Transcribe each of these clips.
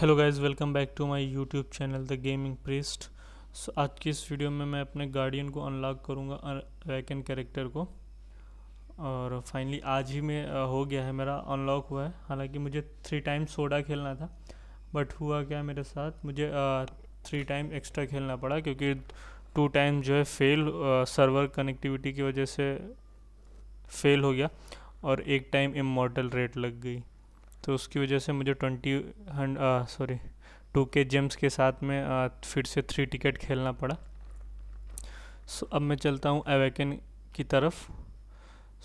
Hello guys welcome back to my YouTube channel the gaming priest so आज की इस video में मैं अपने गार्डियन को अनलॉक करूँगा वैकन कैरेक्टर को और फाइनली आज ही में हो गया है मेरा अनलॉक हुआ है हालांकि मुझे थ्री टाइम सोडा खेलना था बट हुआ क्या मेरे साथ मुझे थ्री टाइम एक्स्ट्रा खेलना पड़ा क्योंकि टू टाइम जो है फेल सर्वर कनेक्टिविटी की वजह से फेल हो गया और एक टाइम इमोटल रेट लग गई तो उसकी वजह से मुझे twenty hundred sorry two K gems के साथ में आ, फिर से थ्री टिकट खेलना पड़ा सो अब मैं चलता हूँ एवेकन की तरफ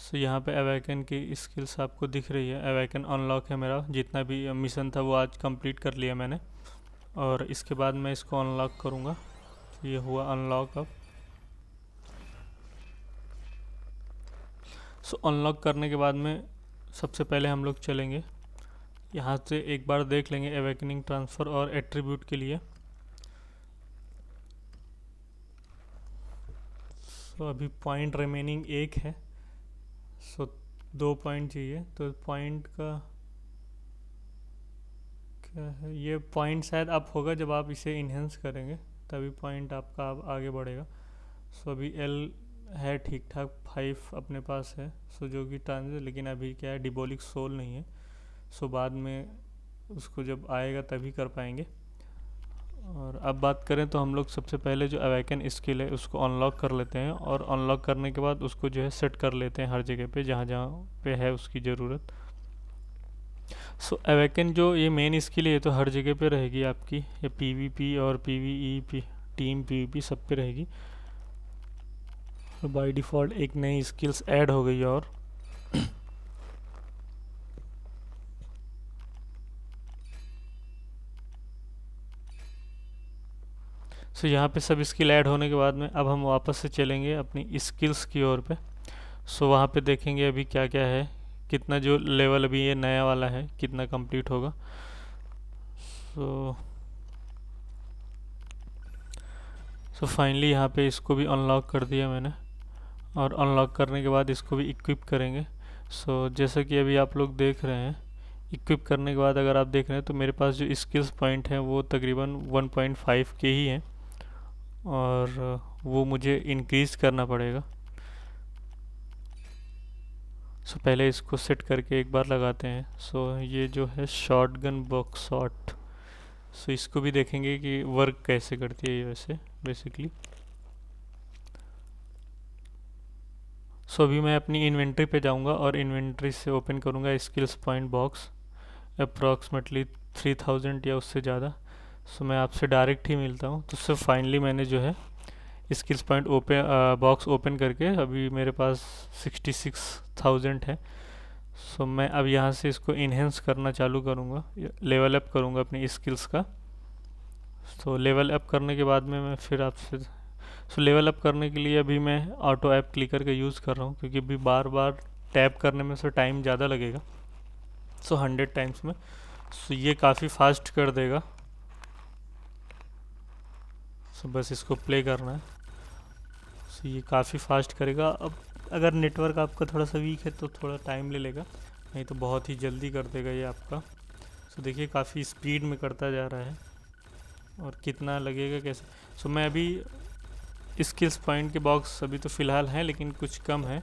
सो यहाँ पे एवेकन की स्किल्स आपको दिख रही है एवेकन अनलॉक है मेरा जितना भी मिशन था वो आज कंप्लीट कर लिया मैंने और इसके बाद मैं इसको अनलॉक करूँगा तो ये हुआ अनलॉक अब सो अनलॉक करने के बाद में सबसे पहले हम लोग चलेंगे यहाँ से एक बार देख लेंगे अवेकनिंग ट्रांसफ़र और एट्रीब्यूट के लिए सो अभी पॉइंट रिमेनिंग एक है सो दो पॉइंट चाहिए तो पॉइंट का क्या है ये पॉइंट शायद अप होगा जब आप इसे इन्हेंस करेंगे तभी पॉइंट आपका आप आगे बढ़ेगा सो अभी एल है ठीक ठाक फाइव अपने पास है सो जो कि ट्रांस लेकिन अभी क्या है डिबोलिक सोल नहीं है सो बाद में उसको जब आएगा तभी कर पाएंगे और अब बात करें तो हम लोग सबसे पहले जो अवैकन स्किल है उसको अनलॉक कर लेते हैं और अनलॉक करने के बाद उसको जो है सेट कर लेते हैं हर जगह पे जहाँ जहाँ पे है उसकी ज़रूरत सो so, अवैकन जो ये मेन स्किल है तो हर जगह पे रहेगी आपकी ये पीवीपी और पीवीई पी टीम पीवीपी सब पे रहेगी तो बाय डिफ़ॉल्ट एक नई स्किल्स एड हो गई और सो तो यहाँ पे सब स्किल ऐड होने के बाद में अब हम वापस से चलेंगे अपनी स्किल्स की ओर पे सो वहाँ पे देखेंगे अभी क्या क्या है कितना जो लेवल अभी ये नया वाला है कितना कंप्लीट होगा सो सो फाइनली यहाँ पे इसको भी अनलॉक कर दिया मैंने और अनलॉक करने के बाद इसको भी इक्विप करेंगे सो so, जैसा कि अभी आप लोग देख रहे हैं इक्विप करने के बाद अगर आप देख रहे हैं तो मेरे पास जो स्किल्स पॉइंट हैं वो तकरीबन 1.5 के ही हैं और वो मुझे इंक्रीज़ करना पड़ेगा सो so, पहले इसको सेट करके एक बार लगाते हैं सो so, ये जो है shotgun box shot so इसको भी देखेंगे कि वर्क कैसे करती है ये वैसे बेसिकली सो so, अभी मैं अपनी इन्वेंट्री पे जाऊंगा और इन्वेंट्री से ओपन करूंगा skills point box approximately three thousand या उससे ज़्यादा सो मैं आपसे डायरेक्ट ही मिलता हूँ तो सिर्फ फाइनली मैंने जो है skills point open box open करके अभी मेरे पास सिक्सटी सिक्स थाउजेंड है सो so, मैं अब यहाँ से इसको इन्हेंस करना चालू करूँगा लेवल अप करूँगा अपनी स्किल्स का so, लेवल अप करने के बाद में मैं फिर आपसे सो लेवल अप करने के लिए अभी मैं ऑटो ऐप क्लिकर का यूज़ कर रहा हूँ क्योंकि अभी बार बार टैप करने में सो टाइम ज़्यादा लगेगा सो हंड्रेड टाइम्स में सो ये काफ़ी फास्ट कर देगा सो तो बस इसको प्ले करना है सो ये काफ़ी फास्ट करेगा अब अगर नेटवर्क आपका थोड़ा सा वीक है तो थोड़ा टाइम ले लेगा नहीं तो बहुत ही जल्दी कर देगा ये आपका सो देखिए काफ़ी स्पीड में करता जा रहा है और कितना लगेगा कैसे सो मैं अभी स्किल्स पॉइंट के बॉक्स अभी तो फ़िलहाल हैं लेकिन कुछ कम है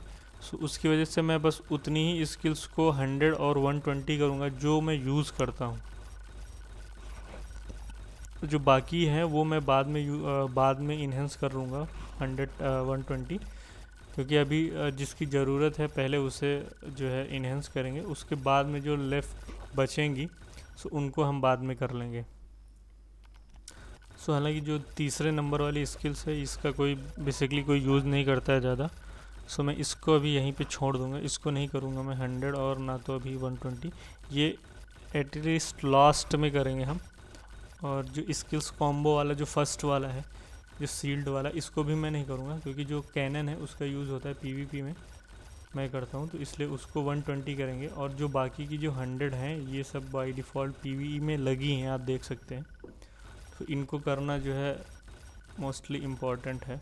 सो उसकी वजह से मैं बस उतनी ही स्किल्स को 100 और 120 करूँगा जो मैं यूज़ करता हूँ तो जो बाकी है वो मैं बाद में यू बाद में इन्हेंस कर लूँगा हंड्रेड वन ट्वेंटी क्योंकि अभी जिसकी ज़रूरत है पहले उसे जो है इन्हेंस करेंगे उसके बाद में जो लेफ़्ट बचेंगी सो उनको हम बाद में कर लेंगे सो हालांकि जो तीसरे नंबर वाली स्किल्स है इसका कोई बेसिकली कोई यूज़ नहीं करता है ज़्यादा सो मैं इसको अभी यहीं पे छोड़ दूँगा इसको नहीं करूँगा मैं हंड्रेड और ना तो अभी वन ट्वेंटी ये एटलीस्ट लास्ट में करेंगे हम और जो स्किल्स कॉम्बो वाला जो फर्स्ट वाला है जो सील्ड वाला इसको भी मैं नहीं करूँगा क्योंकि जो कैनन है उसका यूज़ होता है पीवीपी में मैं करता हूँ तो इसलिए उसको 120 करेंगे और जो बाकी की जो 100 हैं ये सब बाई डिफ़ॉल्ट पीवीई में लगी हैं आप देख सकते हैं तो इनको करना जो है मोस्टली इम्पॉर्टेंट है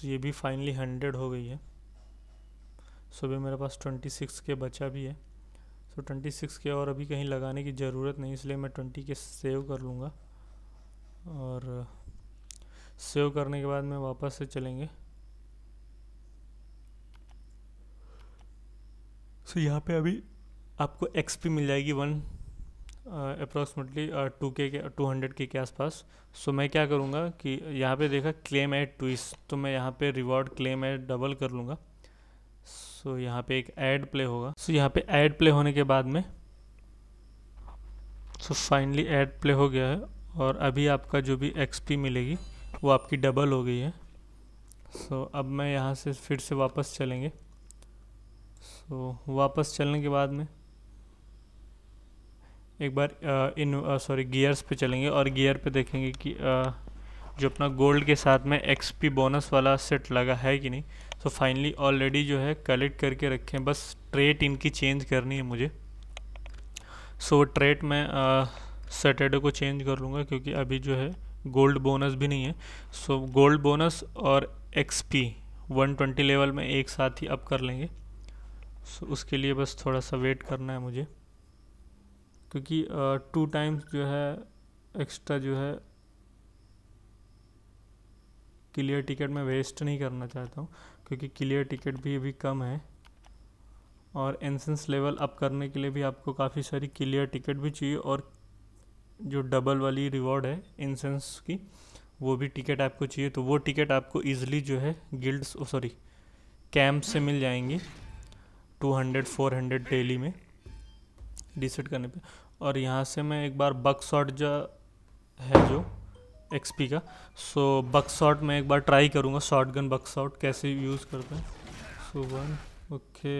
तो ये भी फाइनली 100 हो गई है सो अभी मेरे पास ट्वेंटी सिक्स के बचा भी है सो ट्वेंटी सिक्स के और अभी कहीं लगाने की ज़रूरत नहीं इसलिए मैं ट्वेंटी के सेव कर लूँगा और सेव करने के बाद मैं वापस से चलेंगे सो यहाँ पे अभी आपको एक्सपी मिल जाएगी one approximately two K two hundred K के आसपास सो मैं क्या करूँगा कि यहाँ पे देखा क्लेम एट ट्विस्ट तो मैं यहाँ पे रिवॉर्ड क्लेम एट डबल कर लूँगा सो so, यहाँ पे एक ऐड प्ले होगा सो so, यहाँ पे ऐड प्ले होने के बाद में सो फाइनली ऐड प्ले हो गया है और अभी आपका जो भी एक्सपी मिलेगी वो आपकी डबल हो गई है सो so, अब मैं यहाँ से फिर से वापस चलेंगे सो so, वापस चलने के बाद में एक बार इन सॉरी गियर्स पे चलेंगे और गियर पे देखेंगे कि आ, जो अपना गोल्ड के साथ में एक्सपी बोनस वाला सेट लगा है कि नहीं सो फाइनली ऑलरेडी जो है कलेक्ट करके रखें बस ट्रेट इनकी चेंज करनी है मुझे सो so, ट्रेट मैं सैटरडे को चेंज कर लूँगा क्योंकि अभी जो है गोल्ड बोनस भी नहीं है सो गोल्ड बोनस और एक्सपी 120 लेवल में एक साथ ही अप कर लेंगे सो so, उसके लिए बस थोड़ा सा वेट करना है मुझे क्योंकि टू uh, टाइम्स जो है एक्स्ट्रा जो है क्लियर टिकट मैं वेस्ट नहीं करना चाहता हूँ क्योंकि क्लियर टिकट भी अभी कम है और एंसेंस लेवल अप करने के लिए भी आपको काफ़ी सारी क्लियर टिकट भी चाहिए और जो डबल वाली रिवॉर्ड है इंसेंस की वो भी टिकट आपको चाहिए तो वो टिकट आपको इजीली जो है गिल्ड्स सॉरी कैंप से मिल जाएंगी 200 400 डेली में रिसेट करने पे और यहाँ से मैं एक बार बक शॉट जो है जो एक्सपी का सो बक शॉट मैं एक बार ट्राई करूँगा शॉर्ट गन बक शॉट कैसे यूज़ करते हैं सो वन ओके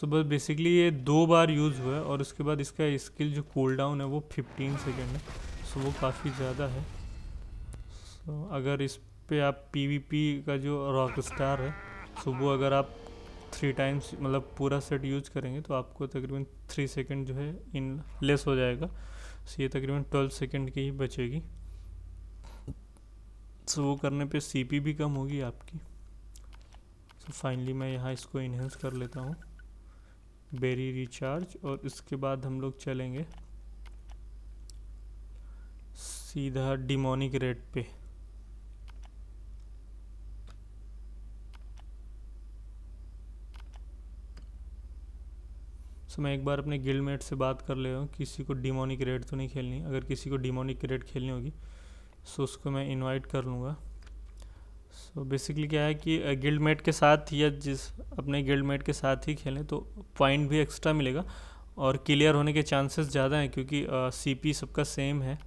सो बस बेसिकली ये दो बार यूज़ हुआ है और उसके बाद इसका स्किल जो कूल डाउन है वो 15 सेकेंड है सो वो काफ़ी ज़्यादा है सो अगर इस पे आप पीवीपी का जो रॉक स्टार है सो वो अगर आप थ्री टाइम्स मतलब पूरा सेट यूज करेंगे तो आपको तकरीबन थ्री सेकेंड जो है इन लेस हो जाएगा सो ये तकरीबन ट्वेल्व सेकेंड की ही बचेगी सो तो वो करने पे सीपी भी कम होगी आपकी सो फाइनली मैं यहाँ इसको इन्हेंस कर लेता हूँ बेरी रिचार्ज और इसके बाद हम लोग चलेंगे सीधा डिमोनिक रेट पे सो so, मैं एक बार अपने गिल्डमेट से बात कर ले रहा हूँ किसी को डिमोनिक रेड तो नहीं खेलनी अगर किसी को डिमोनिक रेड खेलनी होगी सो उसको मैं इनवाइट कर लूँगा सो so बेसिकली क्या है कि गिल्ड मेट के साथ या जिस अपने गिल्ड मेट के साथ ही खेलें तो पॉइंट भी एक्स्ट्रा मिलेगा और क्लियर होने के चांसेस ज़्यादा हैं क्योंकि सीपी सबका सेम है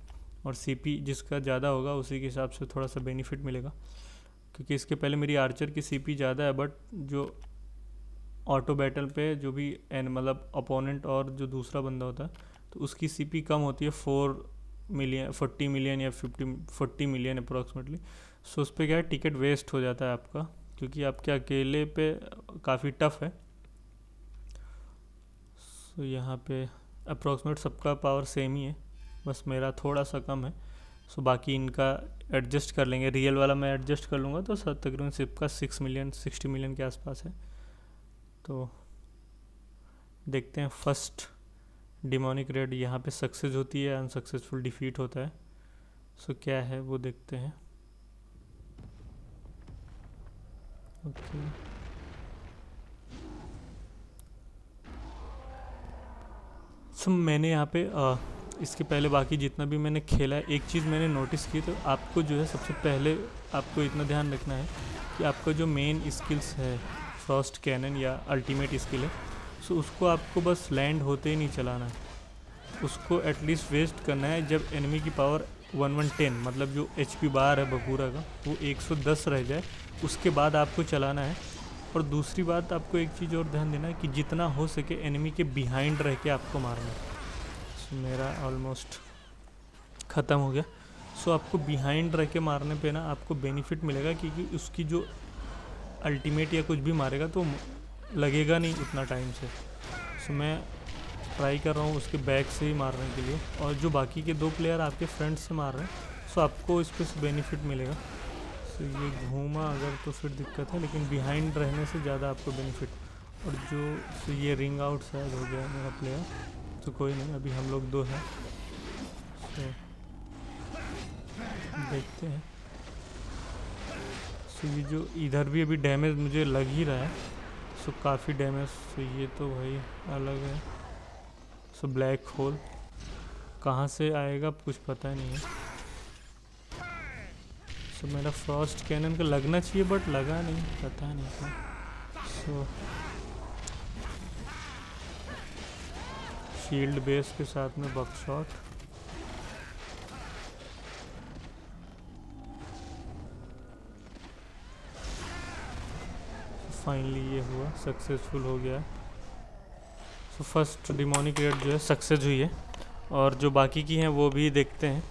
और सीपी जिसका ज़्यादा होगा उसी के हिसाब से थोड़ा सा बेनिफिट मिलेगा क्योंकि इसके पहले मेरी आर्चर की सीपी ज़्यादा है बट जो ऑटो बैटल पे जो भी एन मतलब अपोनेंट और जो दूसरा बंदा होता है तो उसकी सीपी कम होती है फोर मिलियन फोर्टी मिलियन या fifty forty million approximately so उस पर क्या है टिकट वेस्ट हो जाता है आपका क्योंकि आपके अकेले पे काफ़ी टफ है सो so, यहाँ पे अप्रॉक्सीमेट सबका पावर सेम ही है बस मेरा थोड़ा सा कम है सो so, बाकी इनका एडजस्ट कर लेंगे रियल वाला मैं एडजस्ट कर लूँगा तो तकरीबन का सिक्स मिलियन सिक्सटी मिलियन के आसपास है तो देखते हैं फर्स्ट डिमोनिक रेड यहाँ पे सक्सेस होती है अनसक्सेसफुल डिफीट होता है सो so, क्या है वो देखते हैं ओके okay. सो मैंने यहाँ पे आ, इसके पहले बाकी जितना भी मैंने खेला एक चीज़ मैंने नोटिस की तो आपको जो है सबसे पहले आपको इतना ध्यान रखना है कि आपका जो मेन स्किल्स है फर्स्ट कैनन या अल्टीमेट स्किल है सो उसको आपको बस लैंड होते ही नहीं चलाना है उसको एटलीस्ट वेस्ट करना है जब एनमी की पावर वन वन टेन मतलब जो एच पी बार है बकूरा का वो एक सौ दस रह जाए उसके बाद आपको चलाना है और दूसरी बात आपको एक चीज़ और ध्यान देना है कि जितना हो सके एनिमी के बिहाइंड रह के आपको मारना है मेरा ऑलमोस्ट ख़त्म हो गया सो आपको बिहाइंड रह के मारने पे ना आपको बेनिफिट मिलेगा क्योंकि उसकी जो अल्टीमेट या कुछ भी मारेगा तो लगेगा नहीं इतना टाइम से सो मैं ट्राई कर रहा हूँ उसके बैक से ही मारने के लिए और जो बाकी के दो प्लेयर आपके फ्रंट से मार रहे हैं सो आपको इस पर बेनिफिट मिलेगा सो ये घूमा अगर तो फिर दिक्कत है लेकिन बिहाइंड रहने से ज़्यादा आपको बेनिफिट और जो सो ये रिंग आउट शायद हो गया मेरा प्लेयर तो कोई नहीं अभी हम लोग दो हैं सो देखते हैं सो ये जो इधर भी अभी डैमेज मुझे लग ही रहा है सो काफ़ी डैमेज सो ये तो भाई अलग है सो ब्लैक होल कहाँ से आएगा कुछ पता नहीं है सो मेरा फर्स्ट कैनन का लगना चाहिए बट लगा नहीं पता नहीं था सो शील्ड बेस के साथ में बक्सॉट फाइनली ये हुआ सक्सेसफुल हो गया सो फर्स्ट डिमोनिक रेड जो है सक्सेस हुई है और जो बाकी की हैं वो भी देखते हैं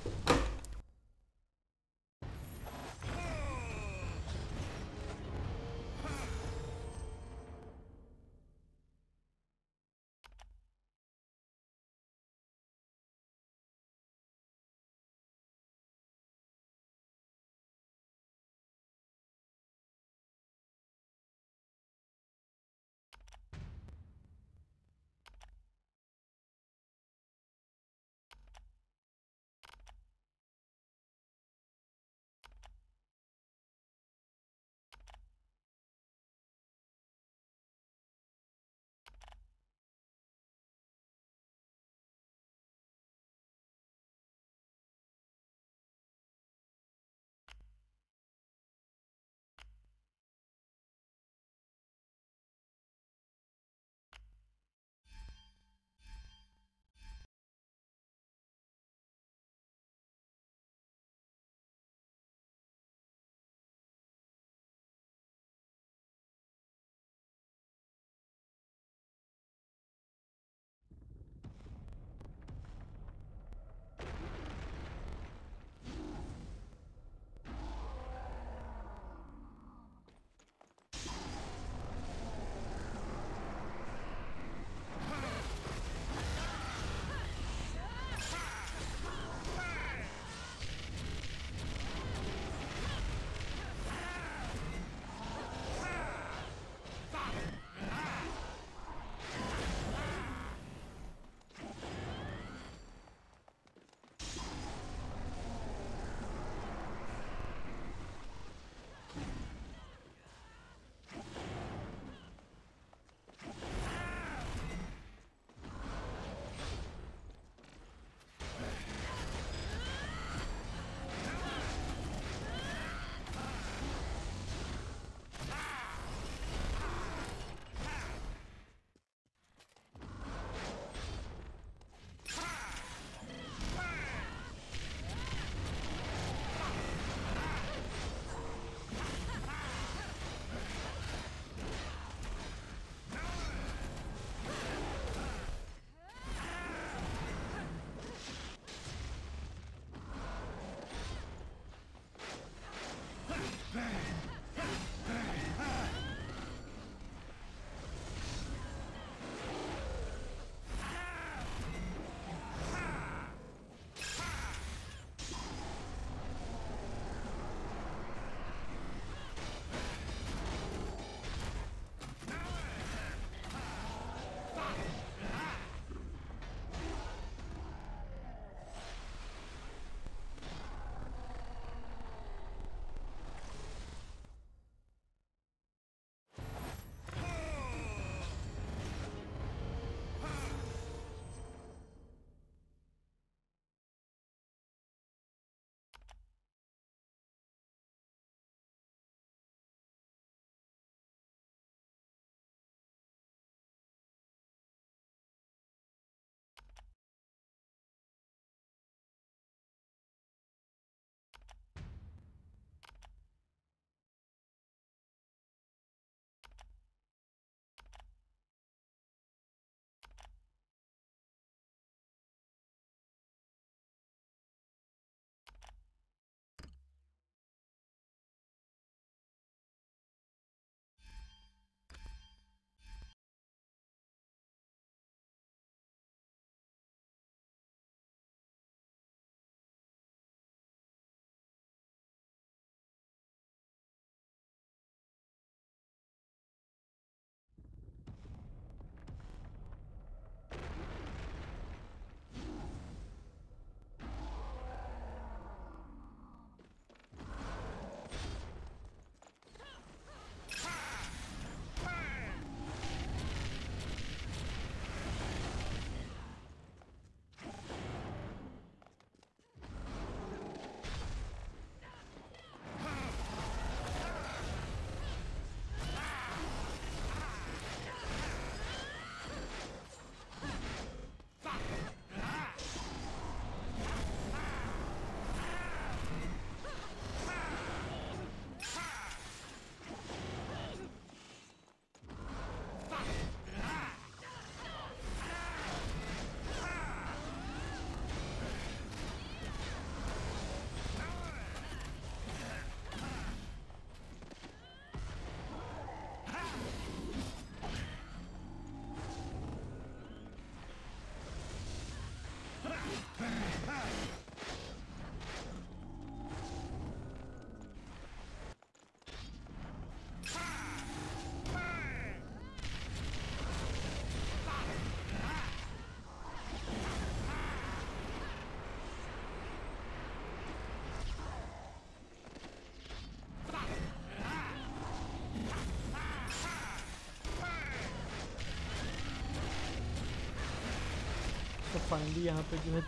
तो फाइनली यहाँ पे जो है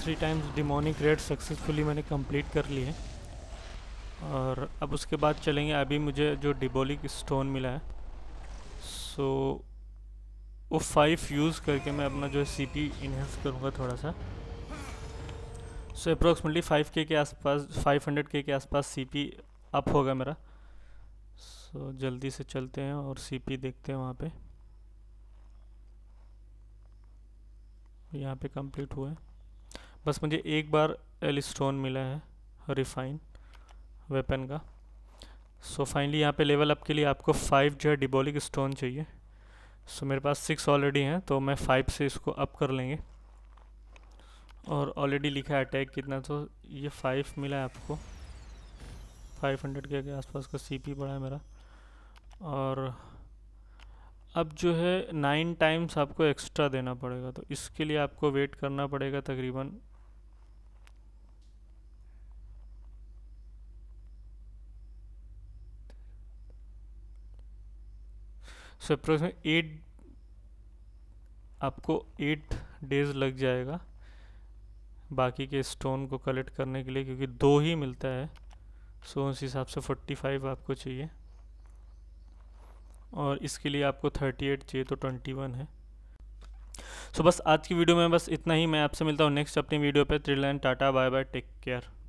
three times demonic raid successfully मैंने कंप्लीट कर ली है और अब उसके बाद चलेंगे अभी मुझे जो डिबोलिक स्टोन मिला है सो वो फाइव यूज़ करके मैं अपना जो है सी पी इन्हेंस करूँगा थोड़ा सा सो अप्रोक्सीमेटली फाइव के के आसपास फाइव हंड्रेड के के आसपास सी पी अप होगा मेरा सो so, जल्दी से चलते हैं और सी पी देखते हैं वहाँ पर यहाँ पे कंप्लीट हुआ है बस मुझे एक बार एल स्टोन मिला है रिफाइन वेपन का सो फाइनली यहाँ पे लेवल अप के लिए आपको फाइव जो है डिबोलिक स्टोन चाहिए सो so, मेरे पास सिक्स ऑलरेडी हैं तो मैं फाइव से इसको अप कर लेंगे और ऑलरेडी लिखा है अटैक कितना तो ये फाइव मिला है आपको फाइव हंड्रेड के आसपास का सीपी बढ़ा है मेरा और अब जो है नाइन टाइम्स आपको एक्स्ट्रा देना पड़ेगा तो इसके लिए आपको वेट करना पड़ेगा तकरीबन सो अप्रोक्सीमेट एट आपको एट डेज लग जाएगा बाकी के स्टोन को कलेक्ट करने के लिए क्योंकि दो ही मिलता है सो उस हिसाब से फोर्टी फाइव आपको चाहिए और इसके लिए आपको 38 चाहिए तो 21 है सो so, बस आज की वीडियो में बस इतना ही मैं आपसे मिलता हूँ नेक्स्ट अपनी वीडियो पे थ्रिल tata bye bye take care